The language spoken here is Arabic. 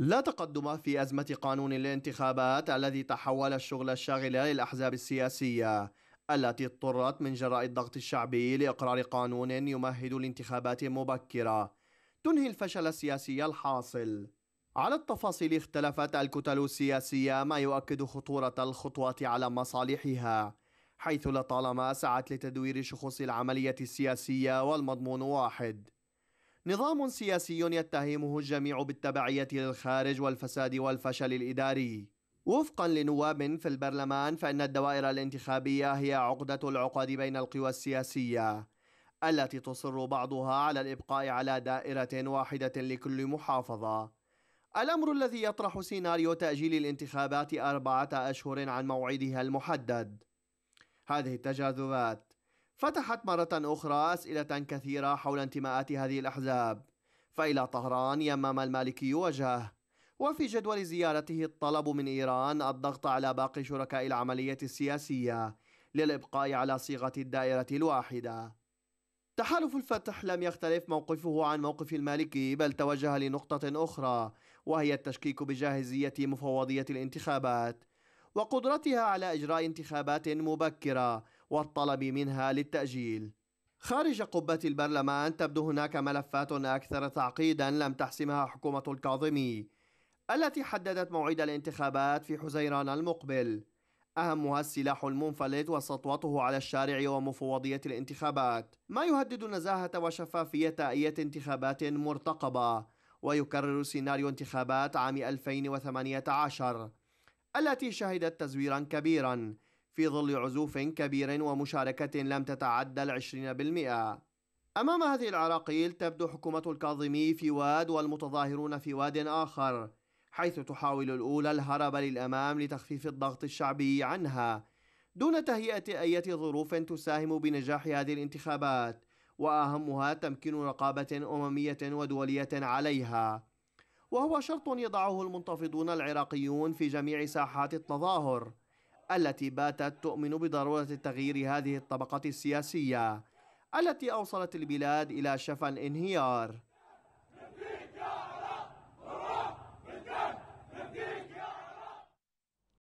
لا تقدم في أزمة قانون الانتخابات الذي تحول الشغل الشاغل للأحزاب السياسية التي اضطرت من جراء الضغط الشعبي لإقرار قانون يمهد الانتخابات مبكرة تنهي الفشل السياسي الحاصل على التفاصيل اختلفت الكتل السياسية ما يؤكد خطورة الخطوة على مصالحها حيث لطالما سعت لتدوير شخوص العملية السياسية والمضمون واحد نظام سياسي يتهمه الجميع بالتبعية للخارج والفساد والفشل الإداري وفقا لنواب في البرلمان فإن الدوائر الانتخابية هي عقدة العقد بين القوى السياسية التي تصر بعضها على الإبقاء على دائرة واحدة لكل محافظة الأمر الذي يطرح سيناريو تأجيل الانتخابات أربعة أشهر عن موعدها المحدد هذه التجاذبات فتحت مرة أخرى أسئلة كثيرة حول انتماءات هذه الأحزاب فإلى طهران يمم المالكي وجهه وفي جدول زيارته الطلب من إيران الضغط على باقي شركاء العملية السياسية للإبقاء على صيغة الدائرة الواحدة تحالف الفتح لم يختلف موقفه عن موقف المالكي بل توجه لنقطة أخرى وهي التشكيك بجاهزية مفوضية الانتخابات وقدرتها على إجراء انتخابات مبكرة والطلب منها للتأجيل. خارج قبة البرلمان تبدو هناك ملفات أكثر تعقيدا لم تحسمها حكومة الكاظمي التي حددت موعد الانتخابات في حزيران المقبل أهمها السلاح المنفلت وسطوته على الشارع ومفوضية الانتخابات ما يهدد نزاهة وشفافية أية انتخابات مرتقبة ويكرر سيناريو انتخابات عام 2018 التي شهدت تزويرا كبيرا في ظل عزوف كبير ومشاركة لم تتعدى العشرين بالمئة أمام هذه العراقيل تبدو حكومة الكاظمي في واد والمتظاهرون في واد آخر حيث تحاول الأولى الهرب للأمام لتخفيف الضغط الشعبي عنها دون تهيئة أي ظروف تساهم بنجاح هذه الانتخابات وأهمها تمكين رقابة أممية ودولية عليها وهو شرط يضعه المنتفضون العراقيون في جميع ساحات التظاهر التي باتت تؤمن بضروره تغيير هذه الطبقه السياسيه التي اوصلت البلاد الى شفا الانهيار